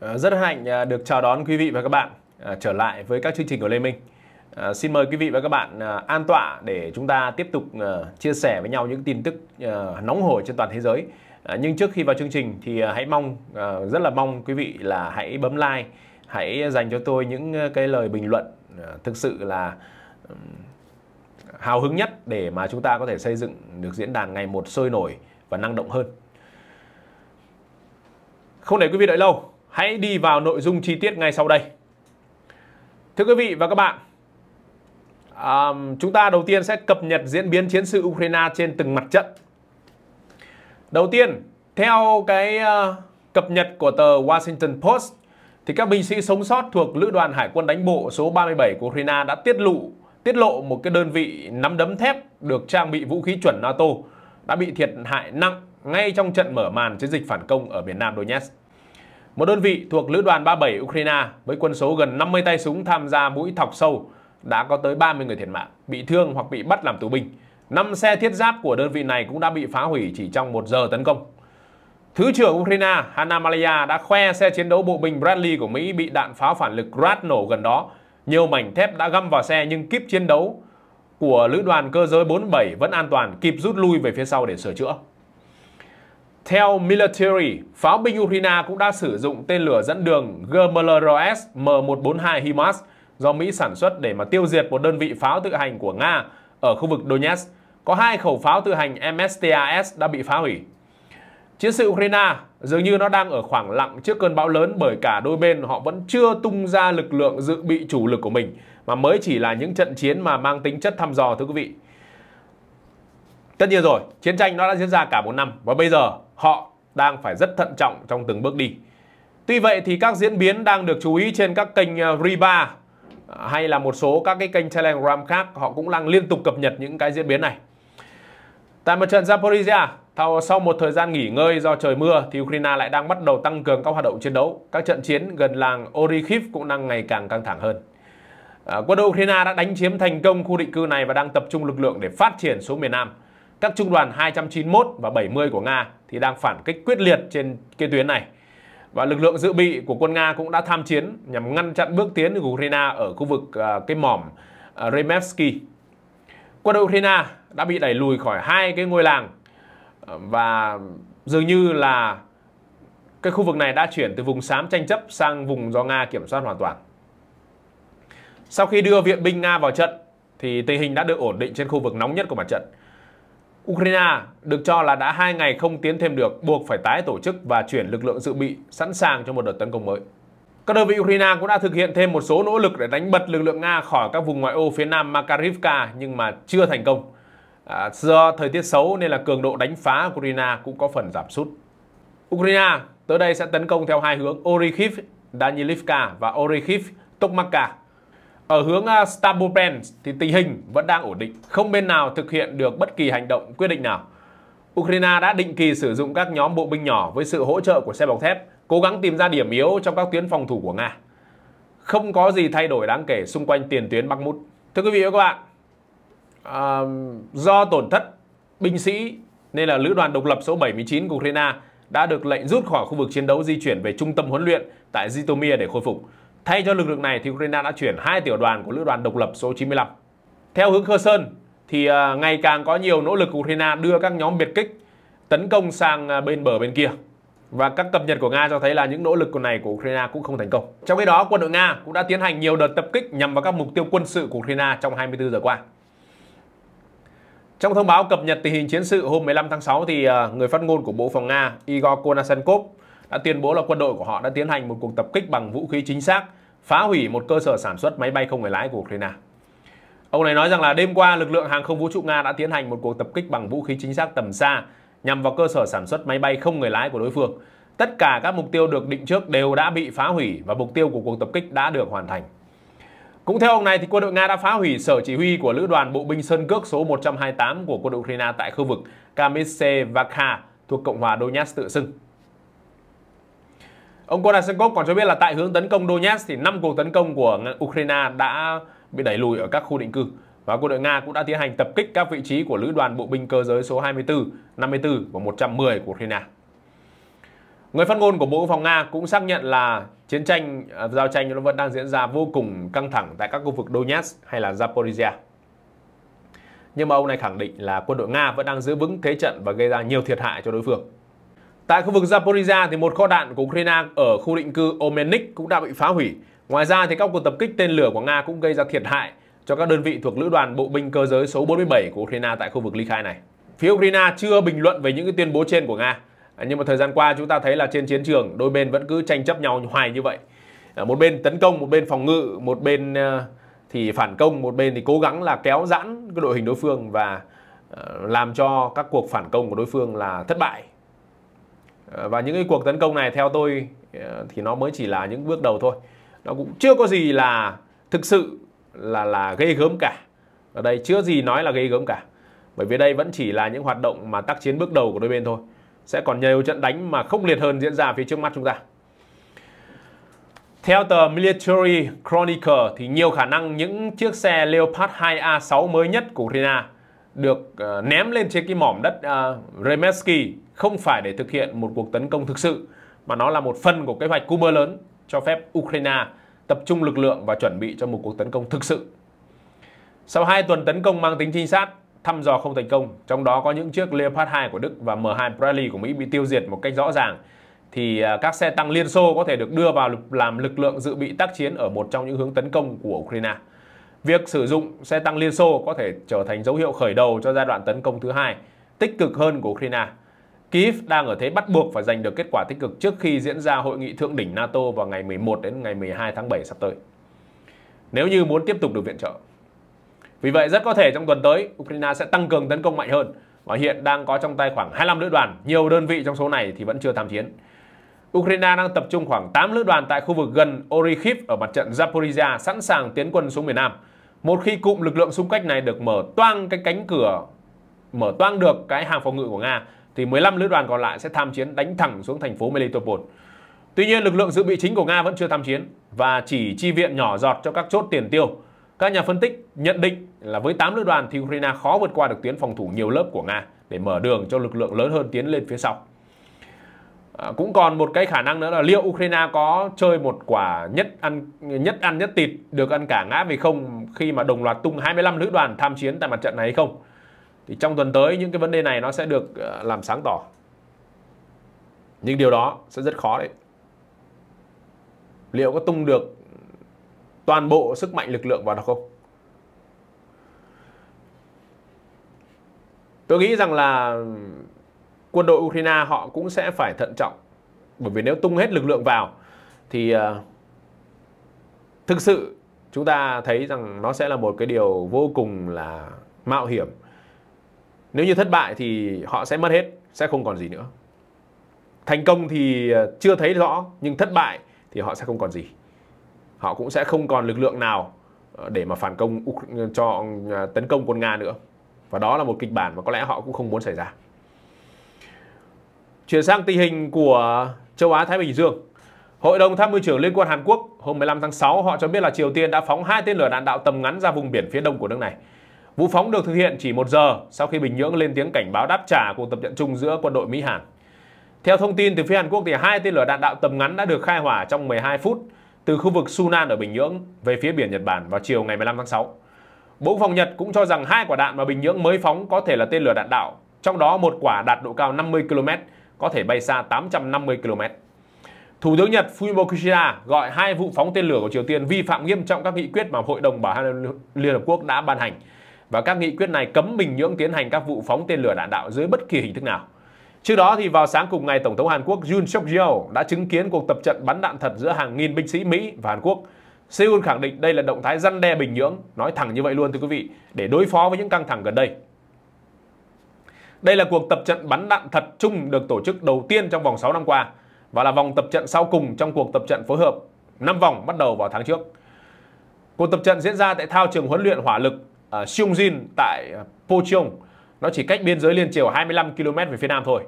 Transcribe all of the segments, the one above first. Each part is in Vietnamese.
Ờ, rất hạnh ờ, được chào đón quý vị và các bạn ờ, trở lại với các chương trình của Lê Minh. Xin mời quý vị và các bạn an tọa để chúng ta tiếp tục chia sẻ với nhau những tin tức nóng hổi trên toàn thế giới. Nhưng trước khi vào chương trình thì hãy mong rất là mong quý vị là hãy bấm like, hãy dành cho tôi những cái lời bình luận thực sự là hào hứng nhất để mà chúng ta có thể xây dựng được diễn đàn ngày một sôi nổi và năng động hơn. Không để quý vị đợi lâu, Hãy đi vào nội dung chi tiết ngay sau đây. Thưa quý vị và các bạn, à, chúng ta đầu tiên sẽ cập nhật diễn biến chiến sự Ukraine trên từng mặt trận. Đầu tiên, theo cái uh, cập nhật của tờ Washington Post, thì các binh sĩ sống sót thuộc lữ đoàn hải quân đánh bộ số 37 của Ukraine đã tiết lộ tiết lộ một cái đơn vị nắm đấm thép được trang bị vũ khí chuẩn NATO đã bị thiệt hại nặng ngay trong trận mở màn chiến dịch phản công ở miền Nam Donetsk một đơn vị thuộc Lữ đoàn 37 Ukraine với quân số gần 50 tay súng tham gia mũi thọc sâu đã có tới 30 người thiệt mạng, bị thương hoặc bị bắt làm tù binh. 5 xe thiết giáp của đơn vị này cũng đã bị phá hủy chỉ trong một giờ tấn công. Thứ trưởng Ukraine Hanna Malaya đã khoe xe chiến đấu bộ binh Bradley của Mỹ bị đạn pháo phản lực Grad nổ gần đó. Nhiều mảnh thép đã găm vào xe nhưng kíp chiến đấu của lữ đoàn cơ giới 47 vẫn an toàn, kịp rút lui về phía sau để sửa chữa. Theo Military, pháo binh Ukraine cũng đã sử dụng tên lửa dẫn đường GMLRS M142 HIMARS do Mỹ sản xuất để mà tiêu diệt một đơn vị pháo tự hành của Nga ở khu vực Donetsk. Có hai khẩu pháo tự hành MSTAS đã bị phá hủy. Chiến sự Ukraine dường như nó đang ở khoảng lặng trước cơn bão lớn bởi cả đôi bên họ vẫn chưa tung ra lực lượng dự bị chủ lực của mình mà mới chỉ là những trận chiến mà mang tính chất thăm dò thưa quý vị. Tất nhiên rồi, chiến tranh nó đã diễn ra cả một năm và bây giờ họ đang phải rất thận trọng trong từng bước đi. Tuy vậy thì các diễn biến đang được chú ý trên các kênh ờ, Riba à, hay là một số các cái kênh Telegram khác họ cũng đang liên tục cập nhật những cái diễn biến này. Tại mặt trận Zaporizhia, sau một thời gian nghỉ ngơi do trời mưa thì Ukraine lại đang bắt đầu tăng cường các hoạt động chiến đấu. Các trận chiến gần làng Orikhiv cũng đang ngày càng căng thẳng hơn. À, quân đội Ukraine đã đánh chiếm thành công khu định cư này và đang tập trung lực lượng để phát triển xuống miền Nam. Các trung đoàn 291 và 70 của Nga thì đang phản kích quyết liệt trên cái tuyến này. Và lực lượng dự bị của quân Nga cũng đã tham chiến nhằm ngăn chặn bước tiến của Ukraine ở khu vực à, cái mỏm uh, Remevsky. Quân Ukraine đã bị đẩy lùi khỏi hai cái ngôi làng à, và dường như là cái khu vực này đã chuyển từ vùng xám tranh chấp sang vùng do Nga kiểm soát hoàn toàn. Sau khi đưa viện binh Nga vào trận thì tình hình đã được ổn định trên khu vực nóng nhất của mặt trận. Ukraine được cho là đã hai ngày không tiến thêm được, buộc phải tái tổ chức và chuyển lực lượng dự bị sẵn sàng cho một đợt tấn công mới. Các đơn vị Ukraine cũng đã thực hiện thêm một số nỗ lực để đánh bật lực lượng Nga khỏi các vùng ngoại ô phía nam Makarivka nhưng mà chưa thành công. À, do thời tiết xấu nên là cường độ đánh phá Ukraine cũng có phần giảm sút. Ukraine tới đây sẽ tấn công theo hai hướng Orikhiv, Danilivka và Orikhiv, Tokmakka. Ở hướng à, Stavropol thì tình hình vẫn đang ổn định, không bên nào thực hiện được bất kỳ hành động quyết định nào. Ukraine đã định kỳ sử dụng các nhóm bộ binh nhỏ với sự hỗ trợ của xe bọc thép, cố gắng tìm ra điểm yếu trong các tuyến phòng thủ của Nga. Không có gì thay đổi đáng kể xung quanh tiền tuyến Bakhmut. Thưa quý vị và các bạn, à, do tổn thất binh sĩ nên là lữ đoàn độc lập số 79 của Ukraine đã được lệnh rút khỏi khu vực chiến đấu di chuyển về trung tâm huấn luyện tại Zitomir để khôi phục. Thay cho lực lượng này thì Ukraine đã chuyển hai tiểu đoàn của lữ đoàn độc lập số 95. Theo hướng Kherson thì à, ngày càng có nhiều nỗ lực của Ukraine đưa các nhóm biệt kích tấn công sang à, bên bờ bên kia. Và các cập nhật của Nga cho thấy là những nỗ lực của này của Ukraine cũng không thành công. Trong khi đó, quân đội Nga cũng đã tiến hành nhiều đợt tập kích nhằm vào các mục tiêu quân sự của Ukraine trong 24 giờ qua. Trong thông báo cập nhật tình hình chiến sự hôm 15 tháng 6 thì à, người phát ngôn của Bộ Phòng Nga Igor Konashenkov đã tuyên bố là quân đội của họ đã tiến hành một cuộc tập kích bằng vũ khí chính xác phá hủy một cơ sở sản xuất máy bay không người lái của Ukraine. Ông này nói rằng là đêm qua lực lượng hàng không vũ trụ Nga đã tiến hành một cuộc tập kích bằng vũ khí chính xác tầm xa nhằm vào cơ sở sản xuất máy bay không người lái của đối phương. Tất cả các mục tiêu được định trước đều đã bị phá hủy và mục tiêu của cuộc tập kích đã được hoàn thành. Cũng theo ông này thì quân đội Nga đã phá hủy sở chỉ huy của lữ đoàn bộ binh Sơn Cước số 128 của quân đội Ukraine tại khu vực Kamise thuộc Cộng hòa Donetsk tự xưng. Ông Kodasenkov còn cho biết là tại hướng tấn công Donetsk thì 5 cuộc tấn công của Ukraine đã bị đẩy lùi ở các khu định cư và quân đội Nga cũng đã tiến hành tập kích các vị trí của lữ đoàn bộ binh cơ giới số 24, 54 và 110 của Ukraine. Người phát ngôn của Bộ Quốc phòng Nga cũng xác nhận là chiến tranh à, giao tranh nó vẫn đang diễn ra vô cùng căng thẳng tại các khu vực Donetsk hay là Zaporizhia. Nhưng mà ông này khẳng định là quân đội Nga vẫn đang giữ vững thế trận và gây ra nhiều thiệt hại cho đối phương. Tại khu vực Zaporizhia thì một kho đạn của Ukraine ở khu định cư Omenik cũng đã bị phá hủy. Ngoài ra thì các cuộc tập kích tên lửa của Nga cũng gây ra thiệt hại cho các đơn vị thuộc lữ đoàn bộ binh cơ giới số 47 của Ukraine tại khu vực ly khai này. Phía Ukraine chưa bình luận về những cái tuyên bố trên của Nga. Nhưng mà thời gian qua chúng ta thấy là trên chiến trường đôi bên vẫn cứ tranh chấp nhau hoài như vậy. À, một bên tấn công, một bên phòng ngự, một bên ờ, thì phản công, một bên thì cố gắng là kéo giãn cái đội hình đối phương và ờ, làm cho các cuộc phản công của đối phương là thất bại Ờ, và những cái cuộc tấn công này theo tôi ờ, thì nó mới chỉ là những bước đầu thôi nó cũng chưa có gì là thực sự là là gây gớm cả ở đây chưa gì nói là gây gớm cả bởi vì đây vẫn chỉ là những hoạt động mà tác chiến bước đầu của đôi bên thôi sẽ còn nhiều trận đánh mà khốc liệt hơn diễn ra phía trước mắt chúng ta theo tờ Military Chronicle thì nhiều khả năng những chiếc xe Leopard 2A6 mới nhất của Ukraine được ờ, ném lên trên cái mỏm đất uh, Remeski không phải để thực hiện một cuộc tấn công thực sự, mà nó là một phần của kế hoạch Cuba lớn cho phép Ukraine tập trung lực lượng và chuẩn bị cho một cuộc tấn công thực sự. Sau 2 tuần tấn công mang tính trinh sát, thăm dò không thành công, trong đó có những chiếc Leopard 2 của Đức và M2 Bradley của Mỹ bị tiêu diệt một cách rõ ràng, thì à, các xe tăng Liên Xô có thể được đưa vào làm lực lượng dự bị tác chiến ở một trong những hướng tấn công của Ukraine. Việc sử dụng xe tăng Liên Xô có thể trở thành dấu hiệu khởi đầu cho giai đoạn tấn công thứ hai, tích cực hơn của Ukraine – Kyiv đang ở thế bắt buộc phải giành được kết quả tích cực trước khi diễn ra hội nghị thượng đỉnh NATO vào ngày 11 đến ngày 12 tháng 7 sắp tới. Nếu như muốn tiếp tục được viện trợ. Vì vậy rất có thể trong tuần tới Ukraine sẽ tăng cường tấn công mạnh hơn và hiện đang có trong tay khoảng 25 lữ đoàn, nhiều đơn vị trong số này thì vẫn chưa tham chiến. Ukraine đang tập trung khoảng 8 lữ đoàn tại khu vực gần Orykhiv ở mặt trận Zaporizhia sẵn sàng tiến quân xuống miền Nam. Một khi cụm lực lượng xung kích này được mở toang cái cánh cửa, mở toang được cái hàng phòng ngự của Nga thì 15 lữ đoàn còn lại sẽ tham chiến đánh thẳng xuống thành phố Melitopol. Tuy nhiên, lực lượng dự bị chính của Nga vẫn chưa tham chiến và chỉ chi viện nhỏ giọt cho các chốt tiền tiêu. Các nhà phân tích nhận định là với 8 lữ đoàn thì Ukraine khó vượt qua được tuyến phòng thủ nhiều lớp của Nga để mở đường cho lực lượng lớn hơn tiến lên phía sau. À, cũng còn một cái khả năng nữa là liệu Ukraine có chơi một quả nhất ăn nhất ăn nhất thịt được ăn cả ngã về không khi mà đồng loạt tung 25 lữ đoàn tham chiến tại mặt trận này hay không? thì trong tuần tới những cái vấn đề này nó sẽ được ờ, làm sáng tỏ nhưng điều đó sẽ rất khó đấy liệu có tung được toàn bộ sức mạnh lực lượng vào đó không tôi nghĩ rằng là quân đội ukraine họ cũng sẽ phải thận trọng bởi vì nếu tung hết lực lượng vào thì ờ, thực sự chúng ta thấy rằng nó sẽ là một cái điều vô cùng là mạo hiểm nếu như thất bại thì họ sẽ mất hết sẽ không còn gì nữa thành công thì ờ, chưa thấy rõ nhưng thất bại thì họ sẽ không còn gì họ cũng sẽ không còn lực lượng nào ờ, để mà phản công cho ờ, tấn công quân nga nữa và đó là một kịch bản mà có lẽ họ cũng không muốn xảy ra chuyển sang tình hình của châu á thái bình dương Hội đồng tham mưu trưởng Liên quân Hàn Quốc hôm 15 tháng 6 họ cho biết là Triều Tiên đã phóng hai tên lửa đạn đạo tầm ngắn ra vùng biển phía đông của nước này. Vụ phóng được thực hiện chỉ một giờ sau khi Bình Nhưỡng lên tiếng cảnh báo đáp trả cuộc tập trận chung giữa quân đội Mỹ Hàn. Theo thông tin từ phía Hàn Quốc thì hai tên lửa đạn đạo tầm ngắn đã được khai hỏa trong 12 phút từ khu vực Sunan ở Bình Nhưỡng về phía biển Nhật Bản vào chiều ngày 15 tháng 6. Bộ phòng Nhật cũng cho rằng hai quả đạn mà Bình Nhưỡng mới phóng có thể là tên lửa đạn đạo, trong đó một quả đạt độ cao 50 km, có thể bay xa 850 km. Thủ tướng Nhật Fumio Kishida gọi hai vụ phóng tên lửa của Triều Tiên vi phạm nghiêm trọng các nghị quyết mà Hội đồng Bảo an Liên Hợp Quốc đã ban hành – và các nghị quyết này cấm Bình Nhưỡng tiến hành các vụ phóng tên lửa đạn đạo dưới bất kỳ hình thức nào. Trước đó thì vào sáng cùng ngày, Tổng thống Hàn Quốc Yoon suk yeol đã chứng kiến cuộc tập trận bắn đạn thật giữa hàng nghìn binh sĩ Mỹ và Hàn Quốc. Seoul khẳng định đây là động thái răn đe Bình Nhưỡng, nói thẳng như vậy luôn thưa quý vị, để đối phó với những căng thẳng gần đây. Đây là cuộc tập trận bắn đạn thật chung được tổ chức đầu tiên trong vòng 6 năm qua và là vòng tập trận sau cùng trong cuộc tập trận phối hợp 5 vòng bắt đầu vào tháng trước. Cuộc tập trận diễn ra tại thao trường huấn luyện hỏa lực uh, tại uh, Nó chỉ cách biên giới liên triều 25 km về phía nam thôi.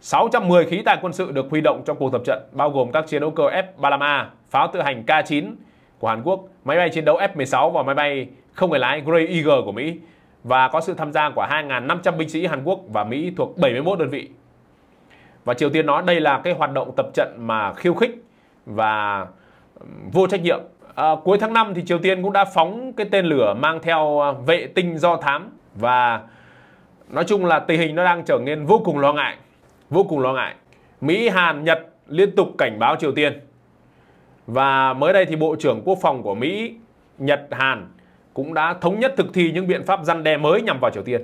610 khí tài quân sự được huy động trong cuộc tập trận, bao gồm các chiến đấu cơ F-35A, pháo tự hành K-9 của Hàn Quốc, máy bay chiến đấu F-16 và máy bay không người lái Grey Eagle của Mỹ và có sự tham gia của 2.500 binh sĩ Hàn Quốc và Mỹ thuộc 71 đơn vị. Và Triều Tiên nói đây là cái hoạt động tập trận mà khiêu khích và vô trách nhiệm à, cuối tháng 5 thì Triều Tiên cũng đã phóng cái tên lửa mang theo à, vệ tinh do thám và nói chung là tình hình nó đang trở nên vô cùng lo ngại, vô cùng lo ngại. Mỹ, Hàn, Nhật liên tục cảnh báo Triều Tiên. Và mới đây thì Bộ trưởng Quốc phòng của Mỹ, Nhật, Hàn cũng đã thống nhất thực thi những biện pháp răn đe mới nhằm vào Triều Tiên.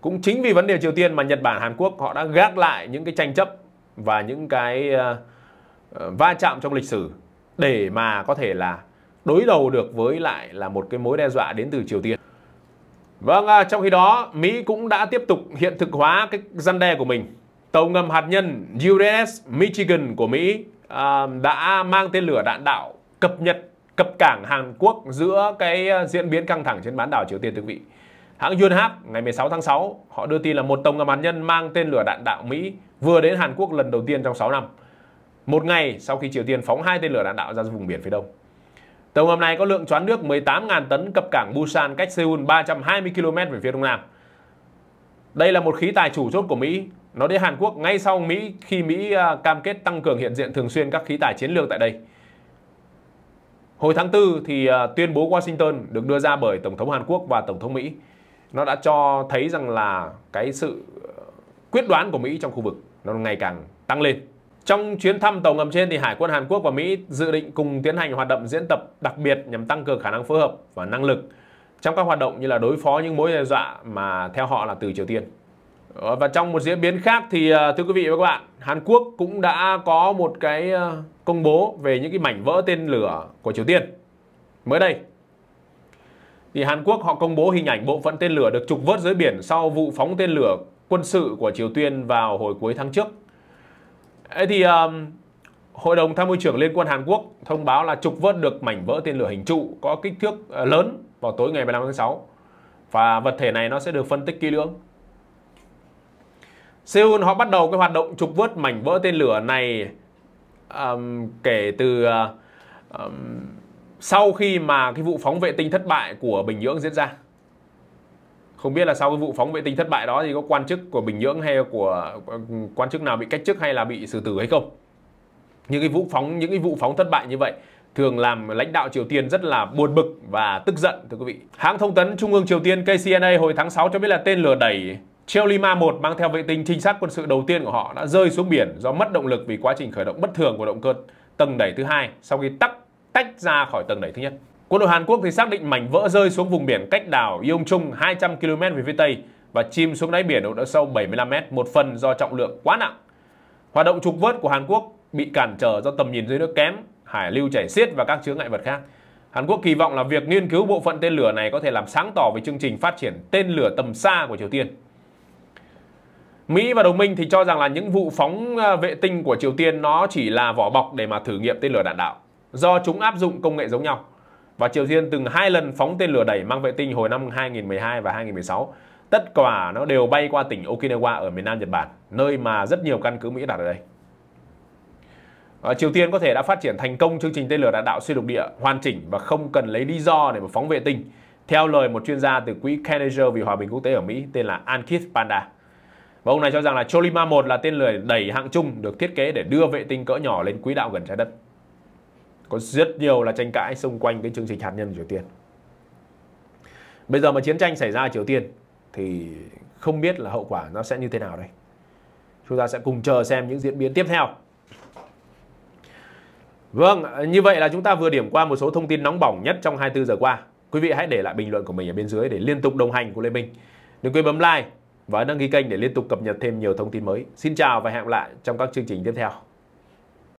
Cũng chính vì vấn đề Triều Tiên mà Nhật Bản, Hàn Quốc họ đã gác lại những cái tranh chấp và những cái uh, va chạm trong lịch sử để mà có thể là đối đầu được với lại là một cái mối đe dọa đến từ Triều Tiên. Vâng, à, trong khi đó, Mỹ cũng đã tiếp tục hiện thực hóa cái răn đe của mình. Tàu ngầm hạt nhân USS Michigan của Mỹ à, đã mang tên lửa đạn đạo cập nhật cập cảng Hàn Quốc giữa cái à, diễn biến căng thẳng trên bán đảo Triều Tiên thưa quý vị. Hãng Yonhap ngày 16 tháng 6, họ đưa tin là một tàu ngầm hạt nhân mang tên lửa đạn đạo Mỹ vừa đến Hàn Quốc lần đầu tiên trong 6 năm. Một ngày sau khi Triều Tiên phóng hai tên lửa đạn đạo ra vùng biển phía đông tàu ngầm này có lượng choán nước 18.000 tấn cập cảng Busan cách Seoul 320 km về phía đông nam. Đây là một khí tài chủ chốt của Mỹ. Nó đến Hàn Quốc ngay sau Mỹ khi Mỹ à, cam kết tăng cường hiện diện thường xuyên các khí tài chiến lược tại đây. Hồi tháng 4 thì à, tuyên bố Washington được đưa ra bởi Tổng thống Hàn Quốc và Tổng thống Mỹ. Nó đã cho thấy rằng là cái sự à, quyết đoán của Mỹ trong khu vực nó ngày càng tăng lên. Trong chuyến thăm tàu ngầm trên thì Hải quân Hàn Quốc và Mỹ dự định cùng tiến hành hoạt động diễn tập đặc biệt nhằm tăng cường khả năng phối hợp và năng lực trong các hoạt động như là đối phó những mối đe dọa mà theo họ là từ Triều Tiên. Ờ, và trong một diễn biến khác thì ờ, thưa quý vị và các bạn, Hàn Quốc cũng đã có một cái ờ, công bố về những cái mảnh vỡ tên lửa của Triều Tiên. Mới đây, thì Hàn Quốc họ công bố hình ảnh bộ phận tên lửa được trục vớt dưới biển sau vụ phóng tên lửa quân sự của Triều Tiên vào hồi cuối tháng trước. Thế thì um, Hội đồng Tham mưu trưởng Liên quân Hàn Quốc thông báo là trục vớt được mảnh vỡ tên lửa hình trụ có kích thước ờ, lớn vào tối ngày 15 tháng 6 và vật thể này nó sẽ được phân tích kỹ lưỡng. Seoul họ bắt đầu cái hoạt động trục vớt mảnh vỡ tên lửa này um, kể từ ờ, um, sau khi mà cái vụ phóng vệ tinh thất bại của Bình Nhưỡng diễn ra không biết là sau cái vụ phóng vệ tinh thất bại đó thì có quan chức của Bình Nhưỡng hay của quan chức nào bị cách chức hay là bị xử tử hay không những cái vụ phóng những cái vụ phóng thất bại như vậy thường làm lãnh đạo Triều Tiên rất là buồn bực và tức giận thưa quý vị. Hãng thông tấn Trung ương Triều Tiên KCNA hồi tháng 6 cho biết là tên lửa đẩy Cheolima 1 mang theo vệ tinh trinh sát quân sự đầu tiên của họ đã rơi xuống biển do mất động lực vì quá trình khởi động bất thường của động cơ tầng đẩy thứ hai sau khi tắc tách ra khỏi tầng đẩy thứ nhất. Quân đội Hàn Quốc thì xác định mảnh vỡ rơi xuống vùng biển cách đảo Yongchung 200 km về phía tây và chìm xuống đáy biển ở độ sâu 75 m, một phần do trọng lượng quá nặng. Hoạt động trục vớt của Hàn Quốc bị cản trở do tầm nhìn dưới nước kém, hải lưu chảy xiết và các chướng ngại vật khác. Hàn Quốc kỳ vọng là việc nghiên cứu bộ phận tên lửa này có thể làm sáng tỏ về chương trình phát triển tên lửa tầm xa của Triều Tiên. Mỹ và đồng minh thì cho rằng là những vụ phóng à, vệ tinh của Triều Tiên nó chỉ là vỏ bọc để mà thử nghiệm tên lửa đạn đạo do chúng áp dụng công nghệ giống nhau và Triều Tiên từng hai lần phóng tên lửa đẩy mang vệ tinh hồi năm 2012 và 2016. Tất cả nó đều bay qua tỉnh Okinawa ở miền Nam Nhật Bản, nơi mà rất nhiều căn cứ Mỹ đặt ở đây. À, Triều Tiên có thể đã phát triển thành công chương trình tên lửa đạn đạo xuyên lục địa hoàn chỉnh và không cần lấy lý do để mà phóng vệ tinh, theo lời một chuyên gia từ quỹ Kennedy vì hòa bình quốc tế ở Mỹ tên là Ankit Panda. Và ông này cho rằng là Cholima 1 là tên lửa đẩy hạng trung được thiết kế để đưa vệ tinh cỡ nhỏ lên quỹ đạo gần trái đất có rất nhiều là tranh cãi xung quanh cái chương trình hạt nhân của Triều Tiên. Bây giờ mà chiến tranh xảy ra ở Triều Tiên thì không biết là hậu quả nó sẽ như thế nào đây. Chúng ta sẽ cùng chờ xem những diễn biến tiếp theo. Vâng, như vậy là chúng ta vừa điểm qua một số thông tin nóng bỏng nhất trong 24 giờ qua. Quý vị hãy để lại bình luận của mình ở bên dưới để liên tục đồng hành cùng Lê Minh. Đừng quên bấm like và đăng ký kênh để liên tục cập nhật thêm nhiều thông tin mới. Xin chào và hẹn gặp lại trong các chương trình tiếp theo.